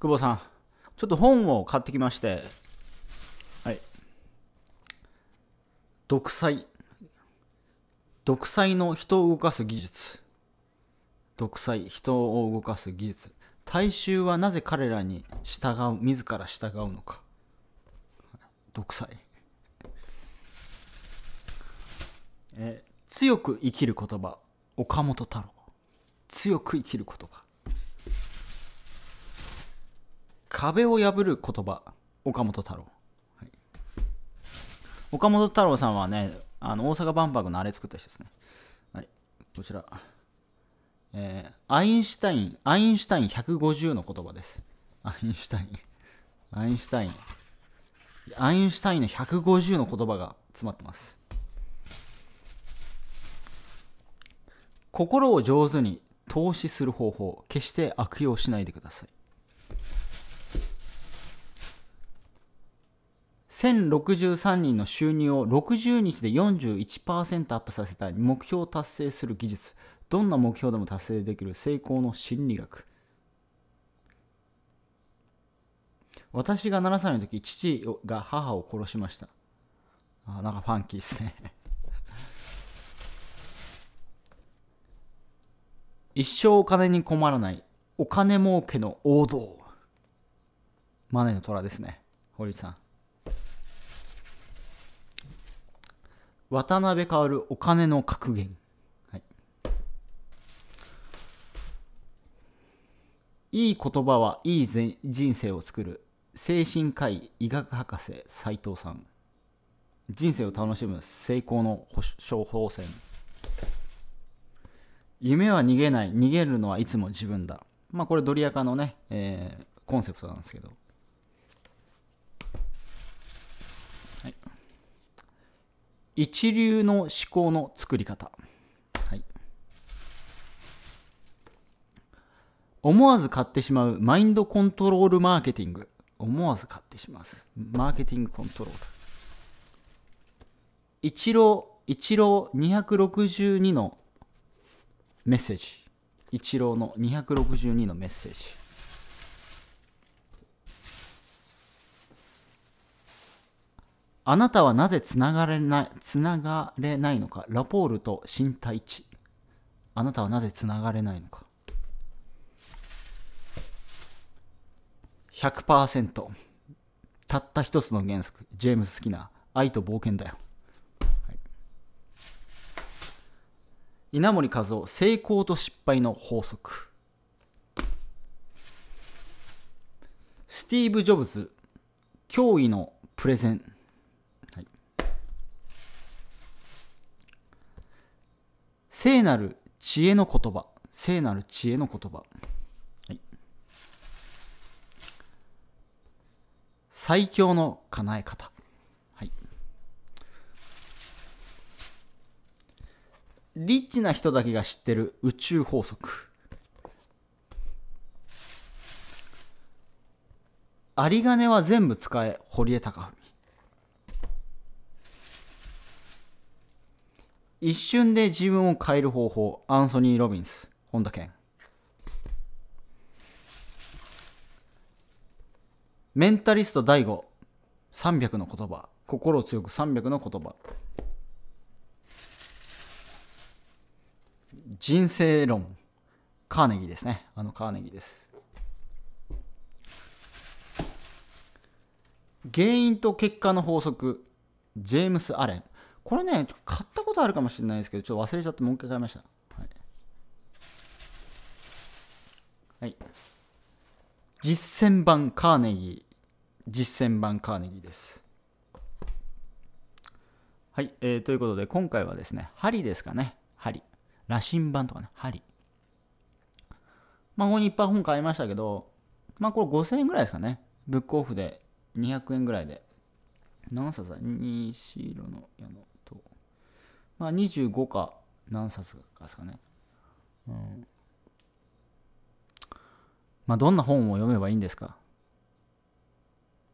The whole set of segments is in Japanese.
久保さん、ちょっと本を買ってきまして、はい。独裁。独裁の人を動かす技術。独裁、人を動かす技術。大衆はなぜ彼らに従う、自ら従うのか。独裁。え強く生きる言葉岡本太郎強く生きる言葉壁を破る言葉岡本太郎、はい、岡本太郎さんはねあの大阪万博のあれ作った人ですねはいこちらえー、アインシュタインアインシュタイン150の言葉ですアインシュタインアインシュタインアインシュタインの150の言葉が詰まってます心を上手に投資する方法決して悪用しないでください1063人の収入を60日で41%アップさせた目標を達成する技術どんな目標でも達成できる成功の心理学私が7歳の時父が母を殺しましたあなんかファンキーですね 一生お金に困らないお金儲けの王道マネの虎ですね堀内さん渡辺薫お金の格言、はい、いい言葉はいい人生を作る精神科医医学博士斎藤さん人生を楽しむ成功の処方箋夢は逃げない逃げるのはいつも自分だまあこれドリアカのね、えー、コンセプトなんですけど一流の思考の作り方、はい、思わず買ってしまうマインドコントロールマーケティング思わず買ってしまうマーケティングコントロール一郎一郎262のメッセージ一郎の262のメッセージあなたはなぜつながれない、つながれないのか。ラポールと身体値。あなたはなぜつながれないのか。100%。たった一つの原則。ジェームス・好きな愛と冒険だよ。稲森和夫、成功と失敗の法則。スティーブ・ジョブズ、驚異のプレゼン。聖なる知恵の言葉。聖なる知恵の言葉。はい、最強の叶え方。はい、リッチな人だけが知ってる宇宙法則。有り金は全部使え、堀江貴文。一瞬で自分を変える方法、アンソニー・ロビンス、本田健。メンタリスト第五300の言葉、心を強く300の言葉。人生論、カーネギーですね。あのカーネギーです。原因と結果の法則、ジェームス・アレン。これね、買っことあるかもしれないですけど、ちょっと忘れちゃってもう一回買いました。はい。はい、実践版カーネギー。実践版カーネギーです。はい、えー、ということで、今回はですね、針ですかね。針。羅針盤とかね、針。まあ、ここにいっぱい本買いましたけど、まあ、これ5000円ぐらいですかね。ブックオフで200円ぐらいで。何冊だ ?2 白の矢のまあ、25か何冊かですかね。うん。まあ、どんな本を読めばいいんですか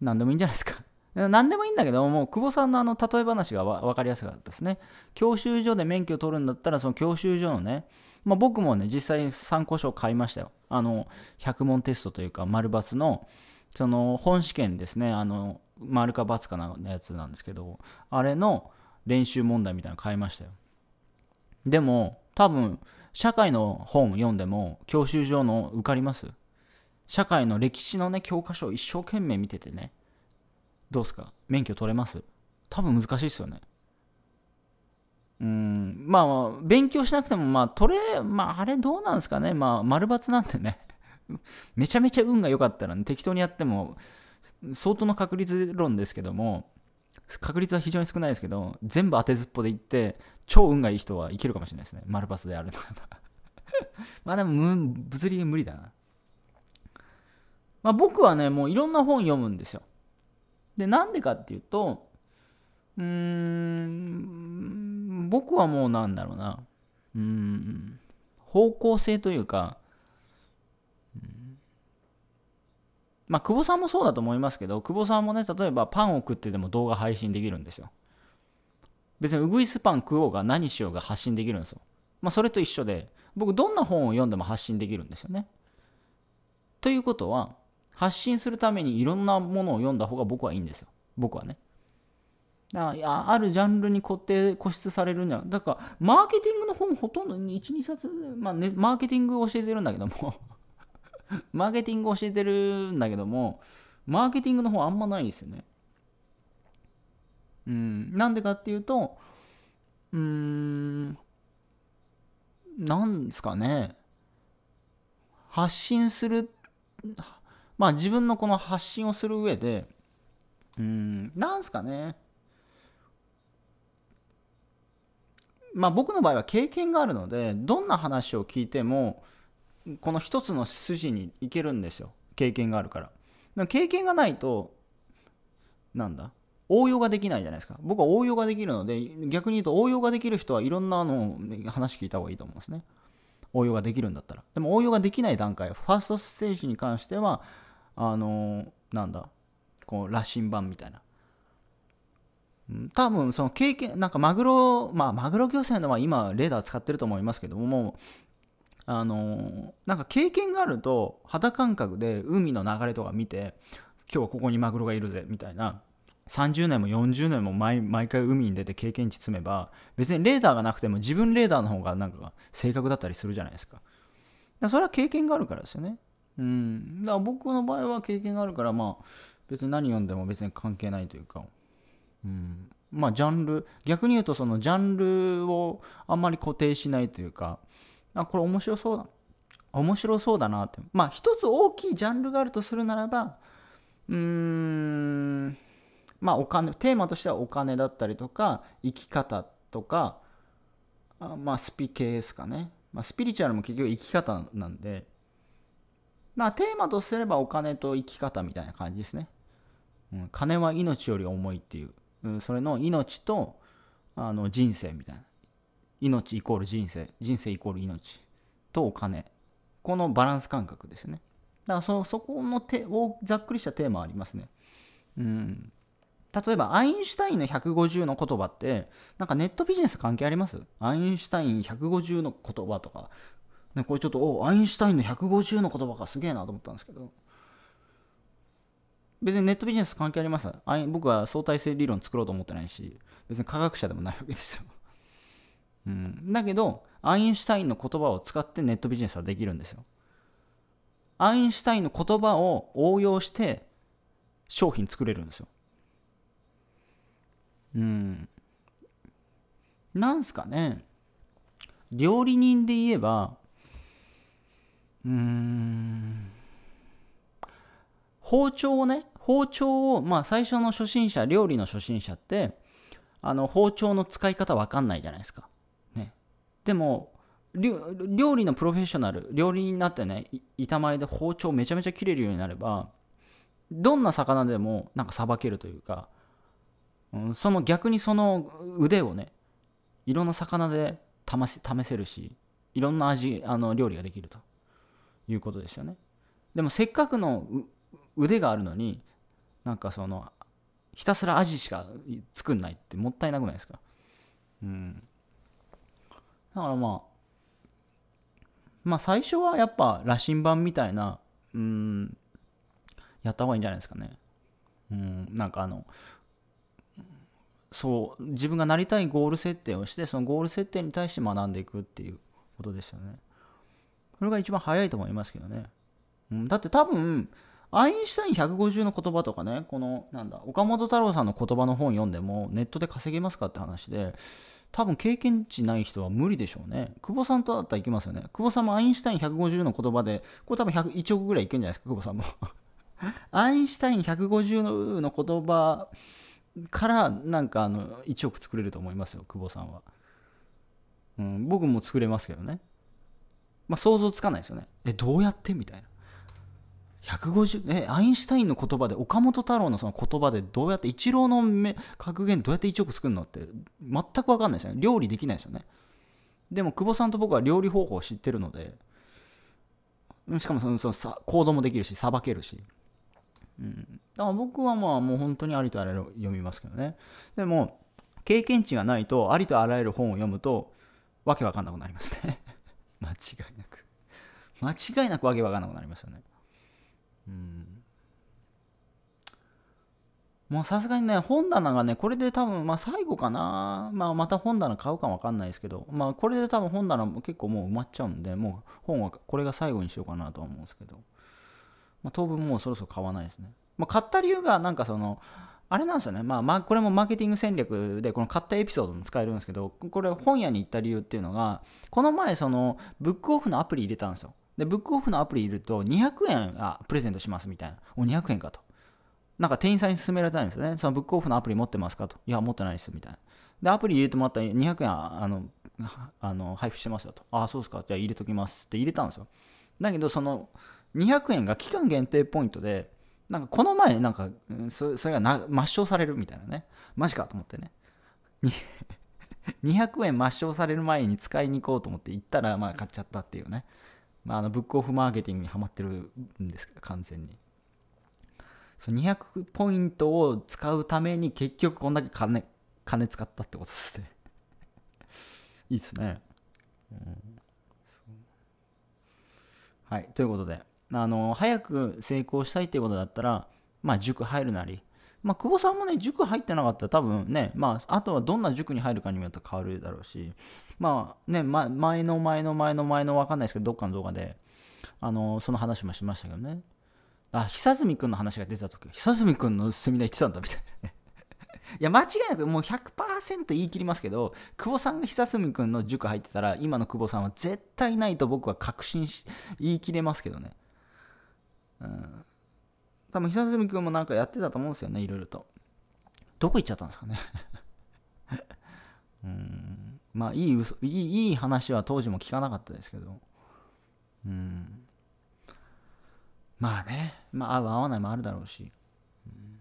何でもいいんじゃないですか。何でもいいんだけど、も久保さんのあの例え話が分かりやすかったですね。教習所で免許を取るんだったら、その教習所のね、まあ、僕もね、実際参考書を買いましたよ。あの、百問テストというか、丸抜の、その本試験ですね、あの、丸か×かのやつなんですけど、あれの、練習問題みたいなの買いましたよ。でも、多分、社会の本読んでも、教習所の受かります社会の歴史のね、教科書を一生懸命見ててね、どうすか免許取れます多分難しいですよね。うん、まあ、勉強しなくても、まあ、取れ、まあ、あれどうなんですかね。まあ、丸抜なんでね。めちゃめちゃ運が良かったら、ね、適当にやっても、相当の確率論ですけども、確率は非常に少ないですけど、全部当てずっぽでいって、超運がいい人はいけるかもしれないですね。丸パスであるならば。まあでも、物理無理だな。まあ僕はね、もういろんな本読むんですよ。で、なんでかっていうと、うーん、僕はもうなんだろうな。うん、方向性というか、まあ、久保さんもそうだと思いますけど、久保さんもね、例えばパンを食ってでも動画配信できるんですよ。別にウグイスパン食おうが何しようが発信できるんですよ。まあ、それと一緒で、僕どんな本を読んでも発信できるんですよね。ということは、発信するためにいろんなものを読んだ方が僕はいいんですよ。僕はね。だからあるジャンルに固定固執されるんじゃないだからマーケティングの本ほとんど12冊、まあね、マーケティングを教えてるんだけどもマーケティング教えてるんだけども、マーケティングの方あんまないですよね。うん、なんでかっていうと、うーん、なんですかね。発信する、まあ自分のこの発信をする上で、うん、なんすかね。まあ僕の場合は経験があるので、どんな話を聞いても、この一つの筋に行けるんですよ経験があるからから経験がないとなんだ応用ができないじゃないですか僕は応用ができるので逆に言うと応用ができる人はいろんなの話聞いた方がいいと思うんですね応用ができるんだったらでも応用ができない段階ファーストステージに関してはあのー、なんだこう羅針盤みたいな多分その経験なんかマグロまあマグロ漁船のは今レーダー使ってると思いますけどももうあのなんか経験があると肌感覚で海の流れとか見て今日はここにマグロがいるぜみたいな30年も40年も毎回海に出て経験値積めば別にレーダーがなくても自分レーダーの方がなんか正確だったりするじゃないですかだそれは経験があるからですよねうんだから僕の場合は経験があるからまあ別に何読んでも別に関係ないというかうんまあジャンル逆に言うとそのジャンルをあんまり固定しないというかあこれ面白そうだ面白そうだなってまあ一つ大きいジャンルがあるとするならばうーんまあお金テーマとしてはお金だったりとか生き方とかあまあスピ系ですかね、まあ、スピリチュアルも結局生き方なんでまあテーマとすればお金と生き方みたいな感じですね、うん、金は命より重いっていう、うん、それの命とあの人生みたいな命イコール人生人生イコール命とお金このバランス感覚ですねだからそそこのてをざっくりしたテーマありますねうん例えばアインシュタインの150の言葉ってなんかネットビジネス関係ありますアインシュタイン150の言葉とか、ね、これちょっとおアインシュタインの150の言葉がすげえなと思ったんですけど別にネットビジネス関係あります僕は相対性理論作ろうと思ってないし別に科学者でもないわけですようん、だけどアインシュタインの言葉を使ってネットビジネスはできるんですよアインシュタインの言葉を応用して商品作れるんですようんなんすかね料理人で言えばうん包丁をね包丁をまあ最初の初心者料理の初心者ってあの包丁の使い方わかんないじゃないですかでも料理のプロフェッショナル料理になってね板前で包丁めちゃめちゃ切れるようになればどんな魚でもなんかさばけるというか、うん、その逆にその腕をねいろんな魚で試せるしいろんな味あの料理ができるということですよねでもせっかくの腕があるのになんかそのひたすら味しか作んないってもったいなくないですかうんだからまあ、まあ最初はやっぱ羅針盤みたいな、うん、やった方がいいんじゃないですかね。うん、なんかあの、そう、自分がなりたいゴール設定をして、そのゴール設定に対して学んでいくっていうことですよね。それが一番早いと思いますけどね。うん、だって多分、アインシュタイン150の言葉とかね、この、なんだ、岡本太郎さんの言葉の本読んでも、ネットで稼げますかって話で、多分経験値ない人は無理でしょうね。久保さんとだったらいけますよね。久保さんもアインシュタイン150の言葉で、これ多分1億ぐらいいけんじゃないですか、久保さんも。アインシュタイン150の言葉からなんかあの1億作れると思いますよ、久保さんは。うん、僕も作れますけどね。まあ想像つかないですよね。え、どうやってみたいな。150えアインシュタインの言葉で岡本太郎のその言葉でどうやって一郎の格言どうやって1億作るのって全く分かんないですよね料理できないですよねでも久保さんと僕は料理方法を知ってるのでしかもそのそのさ行動もできるしさばけるし、うん、だから僕はまあもう本当にありとあらゆる読みますけどねでも経験値がないとありとあらゆる本を読むとわけわかんなくなりますね 間違いなく 間違いなくわけわかんなくなりますよねもうさすがにね、本棚がね、これで多分、まあ最後かな。まあまた本棚買うかわかんないですけど、まあこれで多分本棚も結構もう埋まっちゃうんで、もう本はこれが最後にしようかなとは思うんですけど、まあ当分もうそろそろ買わないですね。まあ買った理由がなんかその、あれなんですよね。まあこれもマーケティング戦略で、この買ったエピソードも使えるんですけど、これ本屋に行った理由っていうのが、この前そのブックオフのアプリ入れたんですよ。で、ブックオフのアプリいると、200円あプレゼントしますみたいな。お、200円かと。なんか店員さんに勧められたんですよね。そのブックオフのアプリ持ってますかと。いや、持ってないですみたいな。で、アプリ入れてもらったら200円あのあの配布してますよと。あ、あ、そうですか。じゃあ入れときますって入れたんですよ。だけど、その200円が期間限定ポイントで、なんかこの前、なんかそれがな抹消されるみたいなね。マジかと思ってね。200 円抹消される前に使いに行こうと思って行ったら、まあ買っちゃったっていうね。まあ、あのブックオフマーケティングにはまってるんですか完全にその200ポイントを使うために結局こんだけ金金使ったってことですね いいっすね、うん、はいということであの早く成功したいっていうことだったらまあ塾入るなりまあ、久保さんもね、塾入ってなかったら多分ね、まあ、あとはどんな塾に入るかにもよって変わるだろうし、まあね、ま、前の前の前の前の分かんないですけど、どっかの動画で、あの、その話もしましたけどね。あ、久住君の話が出た時、久住君のセミナー行ってたんだ、みたいな。いや、間違いなくもう100%言い切りますけど、久保さんが久住君の塾入ってたら、今の久保さんは絶対ないと僕は確信し、言い切れますけどね。うん。多分久住君もなんかやってたと思うんですよね、いろいろと。どこ行っちゃったんですかね うんまあいい嘘いいいい話は当時も聞かなかったですけどうんまあねまあ合う合わないもあるだろうし、うん、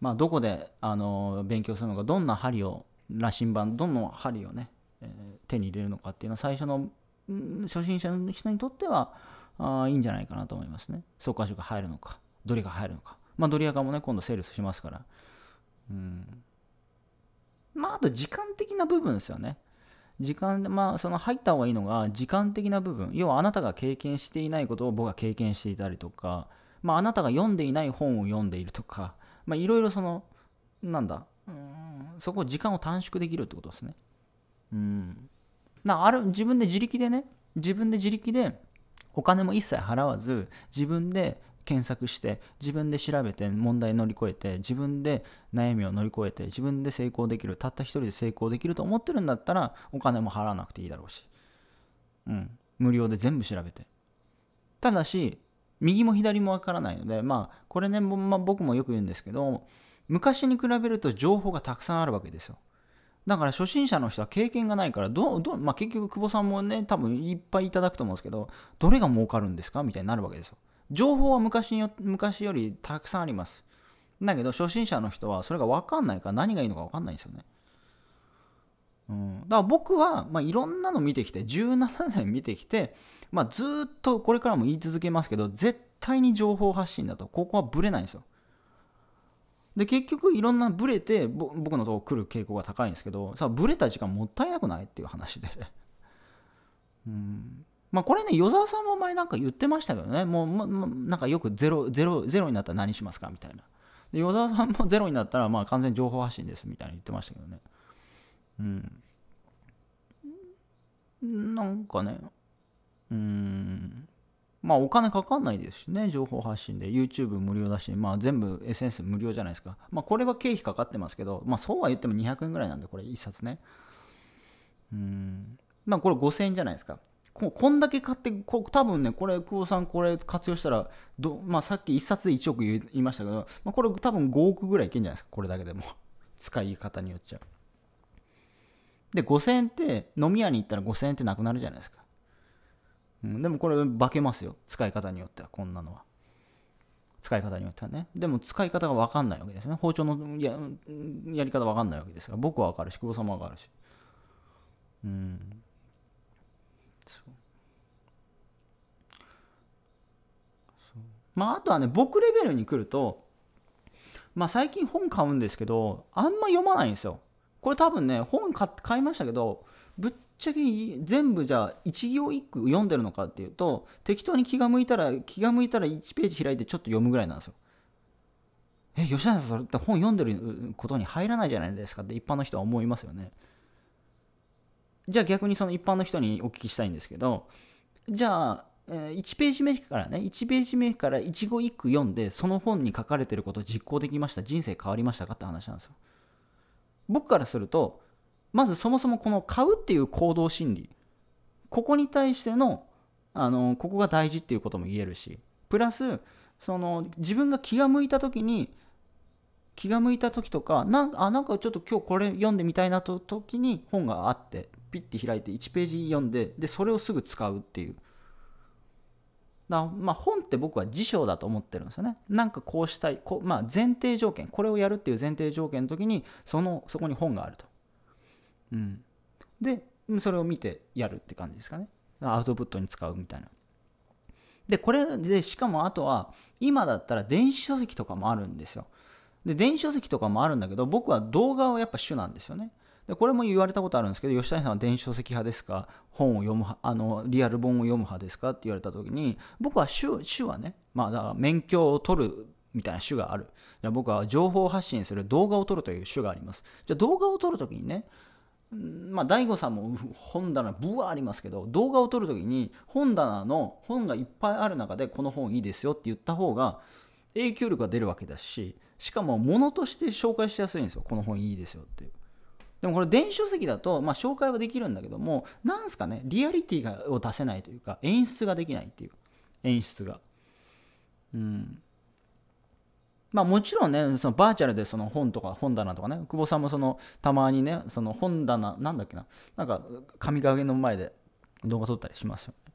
まあどこであの勉強するのかどんな針を羅針盤どの針をね、えー、手に入れるのかっていうのは最初の、うん、初心者の人にとってはあいいんじゃないかなと思いますね。総加種が入るのか、ドリが入るのか。まあ、ドリアカもね、今度セールスしますから。うん。まあ、あと時間的な部分ですよね。時間で、まあ、その入った方がいいのが、時間的な部分。要は、あなたが経験していないことを僕は経験していたりとか、まあ、あなたが読んでいない本を読んでいるとか、まあ、いろいろその、なんだ、うんそこ時間を短縮できるってことですね。うん。なある、自分で自力でね、自分で自力で、お金も一切払わず自分で検索して自分で調べて問題乗り越えて自分で悩みを乗り越えて自分で成功できるたった一人で成功できると思ってるんだったらお金も払わなくていいだろうし、うん、無料で全部調べてただし右も左もわからないのでまあこれね、まあ、僕もよく言うんですけど昔に比べると情報がたくさんあるわけですよだから初心者の人は経験がないからどど、まあ、結局久保さんもね多分いっぱいいただくと思うんですけどどれが儲かるんですかみたいになるわけですよ情報は昔よ昔よりたくさんありますだけど初心者の人はそれが分かんないから何がいいのか分かんないんですよねうん、だから僕は、まあ、いろんなの見てきて17年見てきて、まあ、ずっとこれからも言い続けますけど絶対に情報発信だとここはブレないんですよで結局いろんなブレて僕のとこ来る傾向が高いんですけどさブレた時間もったいなくないっていう話で うんまあこれね与沢さんも前なんか言ってましたけどねもう、ま、なんかよくゼロゼロゼロになったら何しますかみたいなで与沢さんもゼロになったらまあ完全情報発信ですみたいに言ってましたけどねうんなんかねうんまあお金かかんないですしね、情報発信で、YouTube 無料だし、まあ全部 SNS 無料じゃないですか。まあこれは経費かかってますけど、まあそうは言っても200円ぐらいなんで、これ1冊ね。うん。まあこれ5000円じゃないですか。ここんだけ買って、こ多分ね、これ、久保さん、これ活用したらど、まあ、さっき1冊で1億言いましたけど、まあ、これ多分5億ぐらいいけんじゃないですか、これだけでも。使い方によっちゃ。で、5000円って、飲み屋に行ったら5000円ってなくなるじゃないですか。うん、でもこれ化けますよ使い方によってはこんなのは使い方によってはねでも使い方が分かんないわけですね包丁のややり方分かんないわけですから僕は分かるし久保様は分かるしうんそうまあ、あとはね僕レベルに来るとまあ最近本買うんですけどあんま読まないんですよこれ多分ね本買いましたけどぶっちゃけ全部じゃあ一行一句読んでるのかっていうと適当に気が向いたら気が向いたら1ページ開いてちょっと読むぐらいなんですよ。え吉田さんそれって本読んでることに入らないじゃないですかって一般の人は思いますよね。じゃあ逆にその一般の人にお聞きしたいんですけどじゃあ1ページ目からね1ページ目から一語一句読んでその本に書かれてることを実行できました人生変わりましたかって話なんですよ。僕からするとまずそもそもこの買うっていう行動心理ここに対してのあのここが大事っていうことも言えるしプラスその自分が気が向いた時に気が向いた時とかなんあなんかちょっと今日これ読んでみたいなと時に本があってピッて開いて1ページ読んででそれをすぐ使うっていうだまあ本って僕は辞書だと思ってるんですよねなんかこうしたいこ、まあ、前提条件これをやるっていう前提条件の時にそのそこに本があるとうん、でそれを見てやるって感じですかねアウトプットに使うみたいなでこれでしかもあとは今だったら電子書籍とかもあるんですよで電子書籍とかもあるんだけど僕は動画はやっぱ主なんですよねでこれも言われたことあるんですけど吉谷さんは電子書籍派ですか本を読むあのリアル本を読む派ですかって言われた時に僕は主主はねまあだから免許を取るみたいな種がある。じゃ僕は情報発信する動画を撮るという種があります。じゃあ動画を撮るときにね、まあ、大悟さんも本棚ブワーありますけど動画を撮るときに本棚の本がいっぱいある中でこの本いいですよって言った方が影響力が出るわけだししかも物として紹介しやすいんですよこの本いいですよっていうでもこれ電子書籍だと、まあ、紹介はできるんだけどもなんすかねリアリティがを出せないというか演出ができないっていう演出がうんまあもちろんね、そのバーチャルでその本とか本棚とかね、久保さんもそのたまにね、その本棚、なんだっけな、なんか神影の前で動画撮ったりしますよね。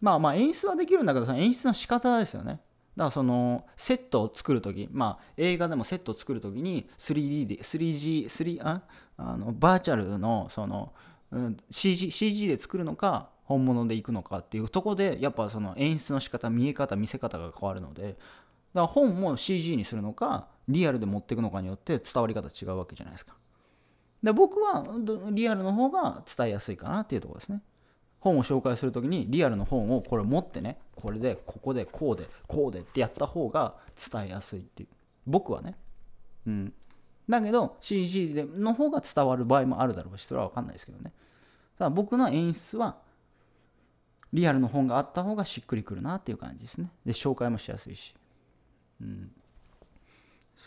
まあまあ演出はできるんだけど、演出の仕方ですよね。だからそのセットを作るとき、まあ映画でもセットを作るときに 3D で、3G、3ああのバーチャルのその、うん、CG, CG で作るのか、本物でいくのかっていうとこでやっぱその演出の仕方見え方見せ方が変わるのでから本も CG にするのかリアルで持っていくのかによって伝わり方違うわけじゃないですか。で僕はリアルの方が伝えやすいかなっていうところですね。本を紹介する時にリアルの本をこれ持ってねこれでここでこうでこうでってやった方が伝えやすいっていう僕はね。うん、だけど CG での方が伝わる場合もあるだろうしそれは分かんないですけどね。ただ僕の演出はリアルの本があった方がしっくりくるなっていう感じですね。で紹介もしやすいし。うん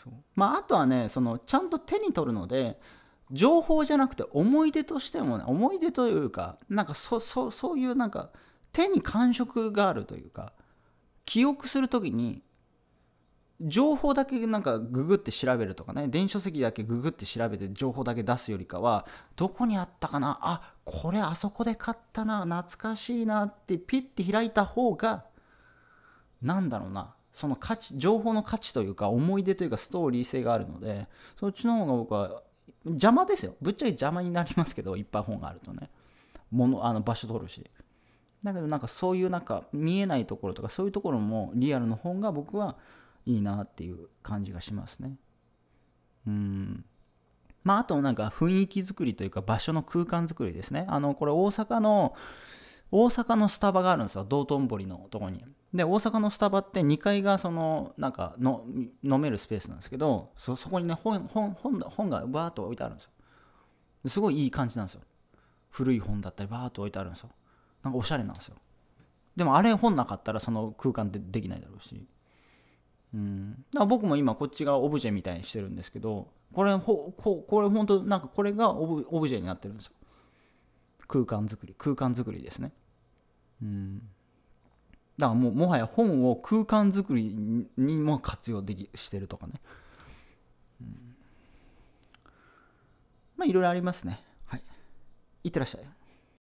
そうまあ、あとはねそのちゃんと手に取るので情報じゃなくて思い出としてもね思い出というかなんかそそそういうなんか手に感触があるというか記憶する時に情報だけなんかググって調べるとかね電子書籍だけググって調べて情報だけ出すよりかはどこにあったかなあこれあそこで買ったな懐かしいなってピッて開いた方がなんだろうなその価値情報の価値というか思い出というかストーリー性があるのでそっちの方が僕は邪魔ですよぶっちゃけ邪魔になりますけどいっぱい本があるとねものあの場所取るしだけどなんかそういうなんか見えないところとかそういうところもリアルの本が僕はいいなっていう感じがしますねうんまあ、あとなんか雰囲気作りというか場所の空間作りですね。あのこれ大阪の大阪のスタバがあるんですよ道頓堀のとこにで大阪のスタバって2階がそのなんかの飲めるスペースなんですけどそこにね本本本本がバーッと置いてあるんですよすごいいい感じなんですよ古い本だったりバーッと置いてあるんですよなんかおしゃれなんですよでもあれ本なかったらその空間ってできないだろうしうん、だから僕も今こっちがオブジェみたいにしてるんですけどこれほここれ本当なんかこれがオブオブジェになってるんですよ空間作り空間作りですねうん、だからもうもはや本を空間づくりにも活用できしてるとかね、うん、まあいろいろありますねはいいってらっしゃい